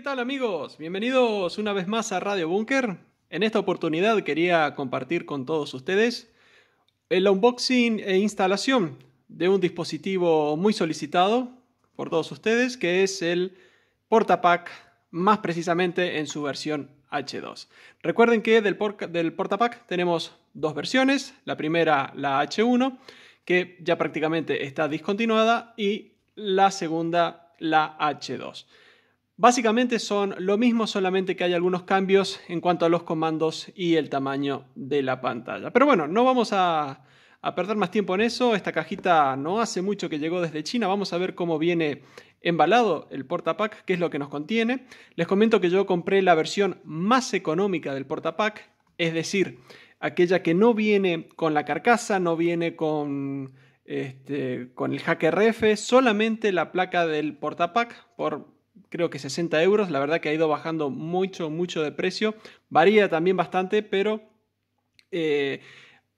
¿Qué tal amigos? Bienvenidos una vez más a Radio Bunker. En esta oportunidad quería compartir con todos ustedes el unboxing e instalación de un dispositivo muy solicitado por todos ustedes, que es el Portapack, más precisamente en su versión H2. Recuerden que del, del Portapack tenemos dos versiones, la primera la H1, que ya prácticamente está discontinuada, y la segunda la H2. Básicamente son lo mismo, solamente que hay algunos cambios en cuanto a los comandos y el tamaño de la pantalla. Pero bueno, no vamos a, perder más tiempo en eso. Esta cajita no hace mucho que llegó desde China. Vamos a ver cómo viene embalado el portapack, qué es lo que nos contiene. Les comento que yo compré la versión más económica del portapack, es decir, aquella que no viene con la carcasa, no viene con, este, con el solamente la placa del portapack por creo que 60 euros. La verdad que ha ido bajando mucho, mucho de precio. Varía también bastante, pero eh,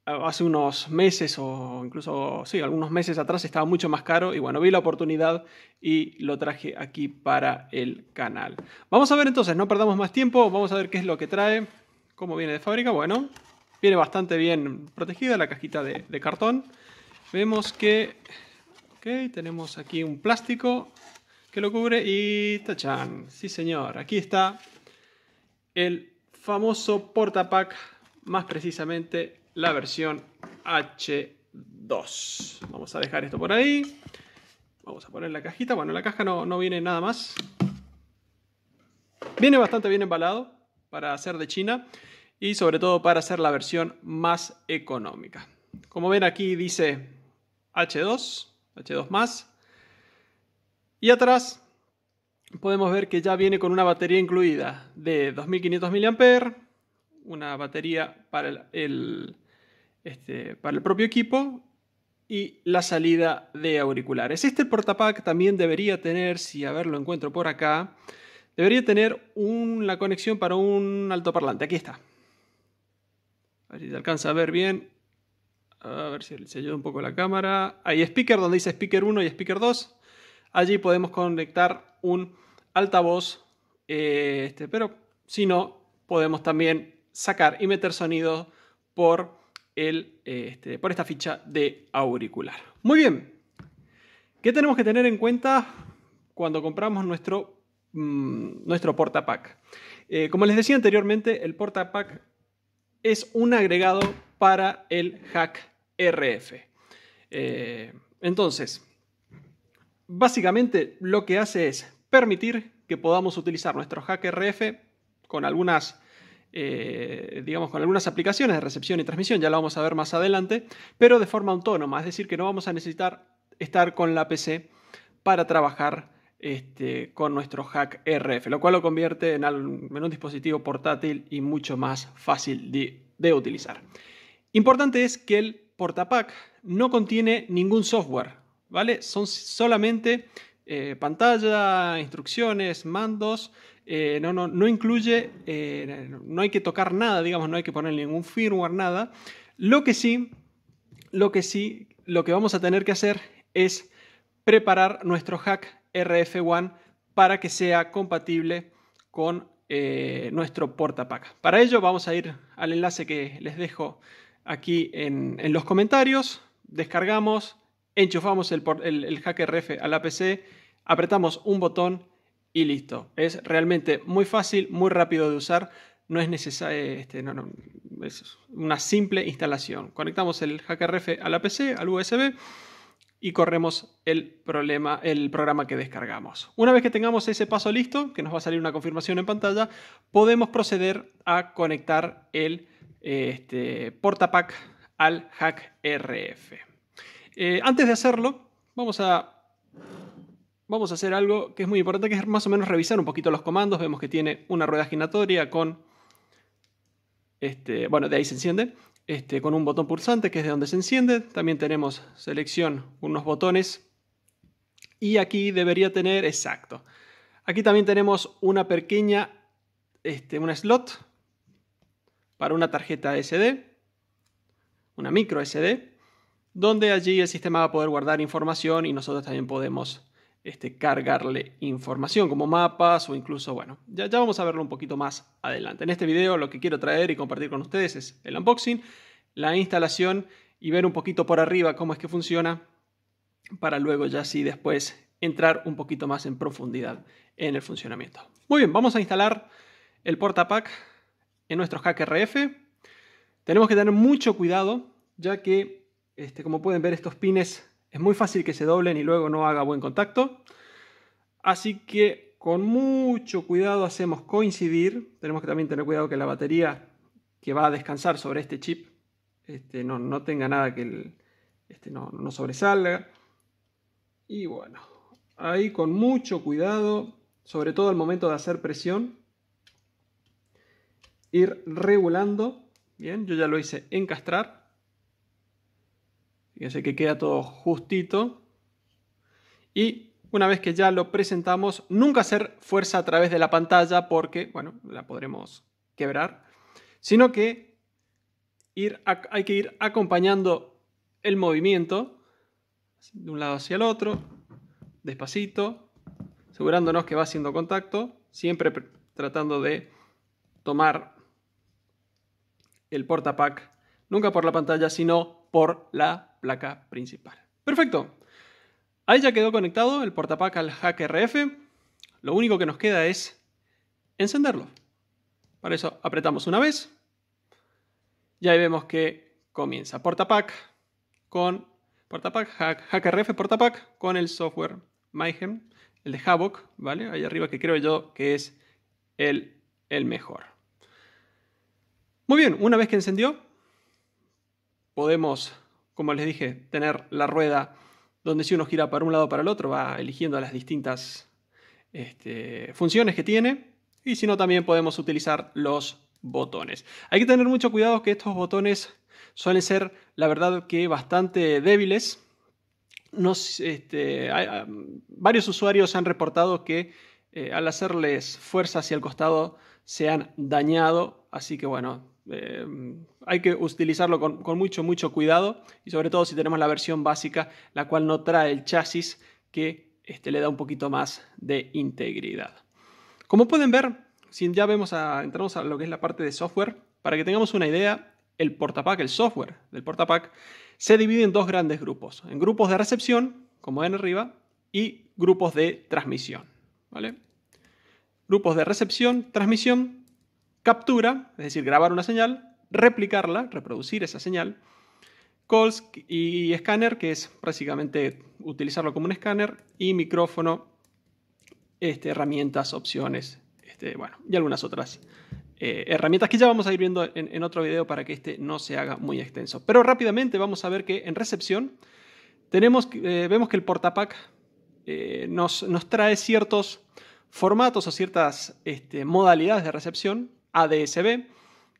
hace unos meses o incluso, sí, algunos meses atrás estaba mucho más caro y bueno, vi la oportunidad y lo traje aquí para el canal. Vamos a ver entonces, no perdamos más tiempo, vamos a ver qué es lo que trae, cómo viene de fábrica. Bueno, viene bastante bien protegida la cajita de, de cartón. Vemos que... Ok, tenemos aquí un plástico que lo cubre y tachan, sí señor, aquí está el famoso portapack, más precisamente la versión H2. Vamos a dejar esto por ahí. Vamos a poner la cajita. Bueno, la caja no, viene nada más. Viene bastante bien embalado para hacer de China y sobre todo para hacer la versión más económica. Como ven aquí dice H2, H2 más, y atrás podemos ver que ya viene con una batería incluida de 2500 mAh, una batería para el, este, para el propio equipo y la salida de auriculares. Este portapack también debería tener, si a ver lo encuentro por acá, debería tener la conexión para un altoparlante. Aquí está. A ver si se alcanza a ver bien. A ver si se ayuda un poco la cámara. Hay speaker donde dice speaker 1 y speaker 2. Allí podemos conectar un altavoz, eh, este, pero si no, podemos también sacar y meter sonido por, el, eh, este, por esta ficha de auricular. Muy bien, ¿qué tenemos que tener en cuenta cuando compramos nuestro, mm, nuestro portapack? Eh, como les decía anteriormente, el portapack es un agregado para el hack RF. entonces, Básicamente lo que hace es permitir que podamos utilizar nuestro HackRF con algunas, eh, digamos, con algunas aplicaciones de recepción y transmisión, ya lo vamos a ver más adelante, pero de forma autónoma, es decir, que no vamos a necesitar estar con la PC para trabajar este, con nuestro hack RF, lo cual lo convierte en, un dispositivo portátil y mucho más fácil de, de utilizar. Importante es que el portapack no contiene ningún software, ¿vale? Son solamente eh, pantalla, instrucciones, mandos. Eh, no, no, incluye, eh, no hay que tocar nada, digamos, no hay que poner ningún firmware, nada. Lo que sí, lo que sí, lo que vamos a tener que hacer es preparar nuestro hack RF1 para que sea compatible con nuestro portapack. Para ello vamos a ir al enlace que les dejo aquí en, en los comentarios, descargamos, enchufamos el, el, el hacker a la PC, apretamos un botón y listo. Es realmente muy fácil, muy rápido de usar. No es necesario, eh, este, es una simple instalación. Conectamos el HackerRef a la PC, al USB y corremos el, problema, el programa que descargamos. Una vez que tengamos ese paso listo, que nos va a salir una confirmación en pantalla, podemos proceder a conectar el este, portapack al RF. Eh, antes de hacerlo, vamos a, vamos a hacer algo que es muy importante, que es más o menos revisar un poquito los comandos. Vemos que tiene una rueda giratoria con, este, bueno, de ahí se enciende, este, con un botón pulsante, que es de donde se enciende. También tenemos selección, unos botones. Y aquí debería tener, exacto. Aquí también tenemos una pequeña, este, una slot para una tarjeta SD, una micro SD donde allí el sistema va a poder guardar información y nosotros también podemos este, cargarle información como mapas o incluso, bueno, ya, ya vamos a verlo un poquito más adelante. En este video lo que quiero traer y compartir con ustedes es el unboxing, la instalación y ver un poquito por arriba cómo es que funciona para luego ya sí después entrar un poquito más en profundidad en el funcionamiento. Muy bien, vamos a instalar el portapack en nuestro HackRF. Tenemos que tener mucho cuidado ya que este, como pueden ver, estos pines es muy fácil que se doblen y luego no haga buen contacto. Así que con mucho cuidado hacemos coincidir. Tenemos que también tener cuidado que la batería que va a descansar sobre este chip este, no, tenga nada que este, no sobresalga. Y bueno, ahí con mucho cuidado, sobre todo al momento de hacer presión, ir regulando. Bien, yo ya lo hice encastrar. Fíjense que queda todo justito. Y una vez que ya lo presentamos, nunca hacer fuerza a través de la pantalla porque, bueno, la podremos quebrar, sino que ir hay que ir acompañando el movimiento de un lado hacia el otro, despacito, asegurándonos que va haciendo contacto, siempre tratando de tomar el portapack, nunca por la pantalla, sino por la placa principal. Perfecto. Ahí ya quedó conectado el portapack al hack Lo único que nos queda es encenderlo. Para eso apretamos una vez. Y ahí vemos que comienza portapack con portapack, hack, HackRF portapack con el software MyHem, el de Havoc, ¿vale? Ahí arriba que creo yo que es el, el mejor. Muy bien, una vez que encendió, podemos como les dije, tener la rueda donde si uno gira para un lado o para el otro, va eligiendo las distintas este, funciones que tiene. Y si no, también podemos utilizar los botones. Hay que tener mucho cuidado que estos botones suelen ser, la verdad, que bastante débiles. Este, ah, varios usuarios han reportado que eh, al hacerles fuerza hacia el costado se han dañado. Así que bueno, Em, hay que utilizarlo con, mucho, mucho cuidado y sobre todo si tenemos la versión básica, la cual no trae el chasis que este, le da un poquito más de integridad. Como pueden ver, si ya vemos a, entramos a lo que es la parte de software, para que tengamos una idea, el portapack, el software del portapack, se divide en dos grandes grupos, en grupos de recepción, como ven arriba, y grupos de transmisión. Grupos de recepción, transmisión, captura, es decir, grabar una señal, replicarla, reproducir esa señal, calls y escáner, que es básicamente utilizarlo como un escáner, y micrófono, este, herramientas, opciones, este, bueno, y algunas otras eh, herramientas que ya vamos a ir viendo en, otro video para que este no se haga muy extenso. Pero rápidamente vamos a ver que en recepción tenemos, eh, vemos que el portapack eh, nos, trae ciertos formatos o ciertas este, modalidades de recepción ADSB.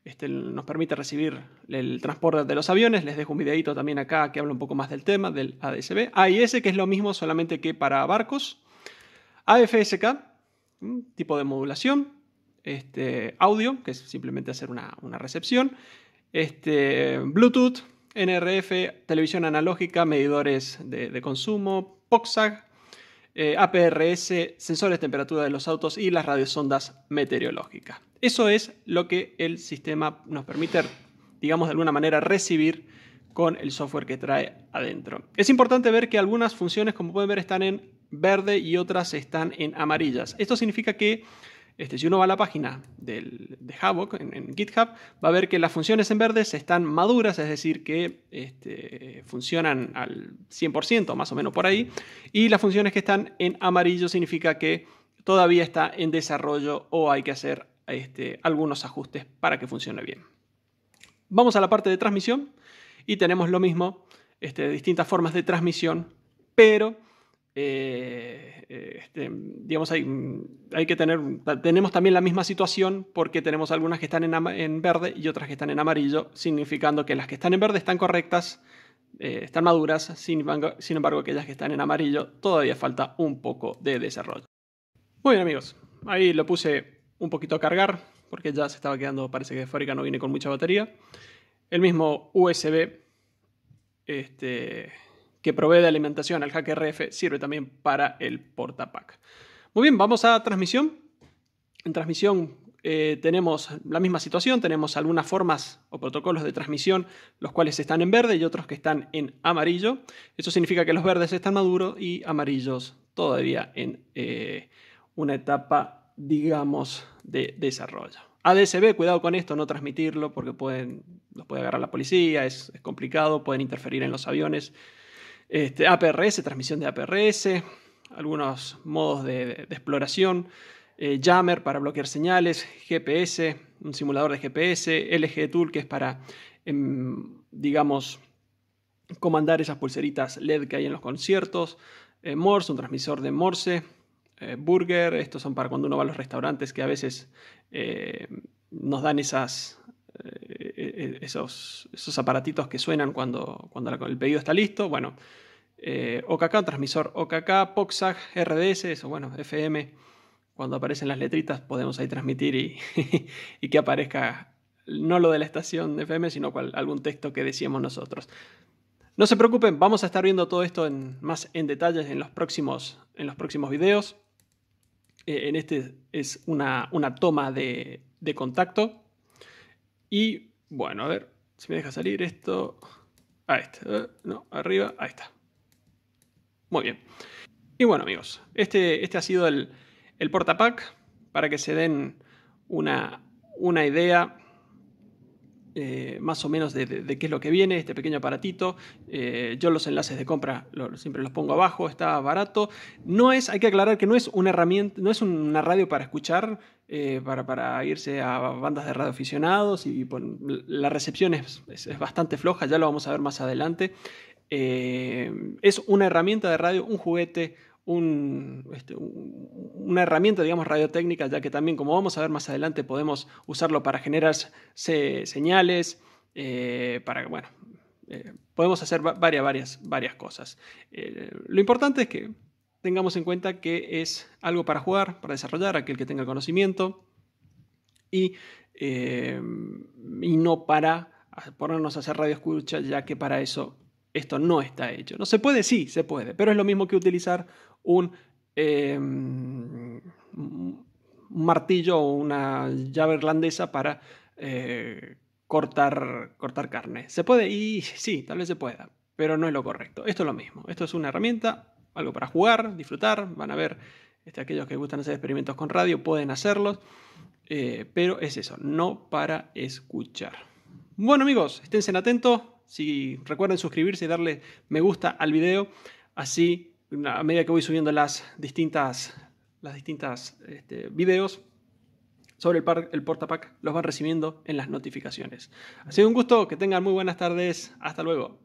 Este, nos permite recibir el transporte de los aviones. Les dejo un videito también acá que habla un poco más del tema del ADSB. AIS, que es lo mismo solamente que para barcos. AFSK, tipo de modulación. Este, audio, que es simplemente hacer una, recepción. Este, Bluetooth, NRF, televisión analógica, medidores de, de consumo, POXAG, eh, APRS, sensores de temperatura de los autos y las radiosondas meteorológicas. Eso es lo que el sistema nos permite, digamos, de alguna manera recibir con el software que trae adentro. Es importante ver que algunas funciones, como pueden ver, están en verde y otras están en amarillas. Esto significa que este, si uno va a la página de Havoc en, GitHub, va a ver que las funciones en verde están maduras, es decir, que este, funcionan al 100%, más o menos por ahí, y las funciones que están en amarillo significa que todavía está en desarrollo o hay que hacer este, algunos ajustes para que funcione bien. Vamos a la parte de transmisión y tenemos lo mismo, distintas formas de transmisión, pero eh, eh, este, digamos, hay, mm, hay, que tener, tenemos también la misma situación porque tenemos algunas que están en, verde y otras que están en amarillo, significando que las que están en verde están correctas, eh, están maduras, sin embargo, sin embargo, aquellas que están en amarillo todavía falta un poco de desarrollo. Muy bien amigos, ahí lo puse un poquito a cargar porque ya se estaba quedando, parece que de fábrica no viene con mucha batería. El mismo USB, este, que provee de alimentación al Hacker RF sirve también para el portapack. Muy bien, vamos a transmisión. En transmisión eh, tenemos la misma situación, tenemos algunas formas o protocolos de transmisión, los cuales están en verde y otros que están en amarillo. Eso significa que los verdes están maduros y amarillos todavía en eh, una etapa, digamos, de desarrollo. ADSB, cuidado con esto, no transmitirlo porque pueden, los puede agarrar la policía, es complicado, pueden interferir en los aviones. Este, APRS, transmisión de APRS, algunos modos de, exploración, Jammer eh, para bloquear señales, GPS, un simulador de GPS, LG Tool que es para, em, digamos, comandar esas pulseritas LED que hay en los conciertos, eh, Morse, un transmisor de Morse, eh, Burger, estos son para cuando uno va a los restaurantes que a veces nos dan esas, eh, eh, esos, esos, aparatitos que suenan cuando, cuando el pedido está listo. Bueno, eh, OKK, transmisor OKK, POXAG, RDS, eso, bueno, FM. Cuando aparecen las letritas podemos ahí transmitir y, y que aparezca no lo de la estación de FM, sino algún texto que decíamos nosotros. No se preocupen, vamos a estar viendo todo esto en, más en detalle en los próximos, en los próximos videos. en este es una, toma de contacto y bueno, a ver si me deja salir esto. Ahí está. No, arriba, ahí está. Muy bien. Y bueno, amigos, este, este ha sido el, el portapack para que se den una, idea eh, más o menos de, qué es lo que viene, este pequeño aparatito. Eh, yo los enlaces de compra siempre los pongo abajo, está barato. No es, hay que aclarar que no es una herramienta, no es una radio para escuchar, eh, para, irse a bandas de radio aficionados y la recepción es, bastante floja, ya lo vamos a ver más adelante. Eh, es una herramienta de radio, un juguete, este, una herramienta, digamos, radiotécnica, ya que también, como vamos a ver más adelante, podemos usarlo para generar señales, eh, para, bueno, podemos hacer varias, varias, varias cosas. lo importante es que tengamos en cuenta que es algo para jugar, para desarrollar, aquel que tenga conocimiento, eh, y, no para ponernos a hacer radio escucha, ya que para eso esto no está hecho. No se puede, sí, se puede, pero es lo mismo que utilizar un, em, martillo o una llave irlandesa para eh, cortar, cortar carne. Se puede, y sí, tal vez se pueda, pero no es lo correcto. Esto es lo mismo. Esto es una herramienta algo para jugar, disfrutar, van a ver, este, aquellos que gustan hacer experimentos con radio pueden hacerlos, eh, pero es eso, no para escuchar. Bueno amigos, esténse atentos, si recuerden suscribirse y darle me gusta al video, así a medida que voy subiendo las distintas, las distintas este, videos sobre el, el portapack, los van recibiendo en las notificaciones. Ha sido un gusto, que tengan muy buenas tardes, hasta luego.